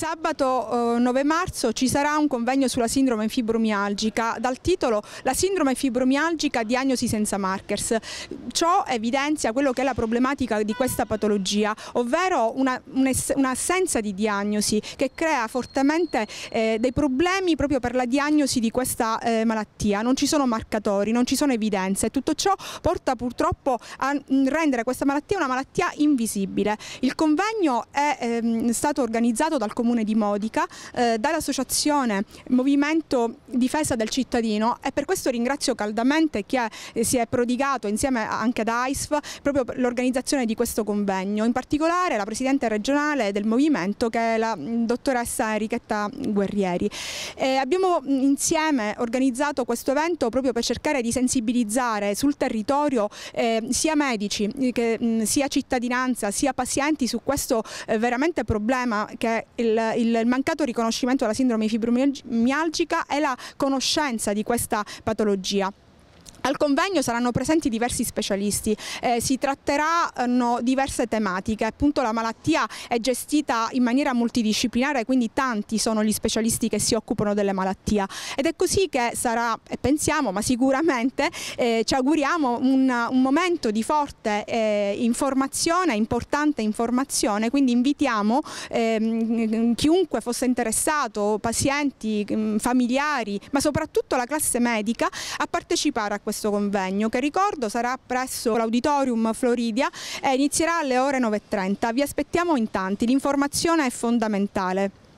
Sabato 9 eh, marzo ci sarà un convegno sulla sindrome fibromialgica dal titolo La sindrome fibromialgica diagnosi senza markers. Ciò evidenzia quello che è la problematica di questa patologia, ovvero un'assenza un di diagnosi che crea fortemente eh, dei problemi proprio per la diagnosi di questa eh, malattia. Non ci sono marcatori, non ci sono evidenze e tutto ciò porta purtroppo a mm, rendere questa malattia una malattia invisibile. Il convegno è ehm, stato organizzato dal Comune comune di Modica, eh, dall'associazione Movimento Difesa del Cittadino e per questo ringrazio caldamente chi è, eh, si è prodigato insieme anche ad AISF proprio per l'organizzazione di questo convegno, in particolare la Presidente regionale del Movimento che è la mm, dottoressa Enrichetta Guerrieri. Eh, abbiamo mm, insieme organizzato questo evento proprio per cercare di sensibilizzare sul territorio eh, sia medici, eh, che, mh, mm, sia cittadinanza, sia pazienti su questo eh, veramente problema che il il, il mancato riconoscimento della sindrome fibromialgica e la conoscenza di questa patologia. Al convegno saranno presenti diversi specialisti, eh, si tratteranno diverse tematiche, appunto la malattia è gestita in maniera multidisciplinare quindi tanti sono gli specialisti che si occupano delle malattie ed è così che sarà, pensiamo ma sicuramente eh, ci auguriamo un, un, momento di forte eh, informazione, importante informazione, quindi invitiamo ehm, chiunque fosse interessato, pazienti, mm, familiari ma soprattutto la classe medica a partecipare a questo questo convegno che ricordo sarà presso l'auditorium Floridia e inizierà alle ore 9.30. Vi aspettiamo in tanti, l'informazione è fondamentale.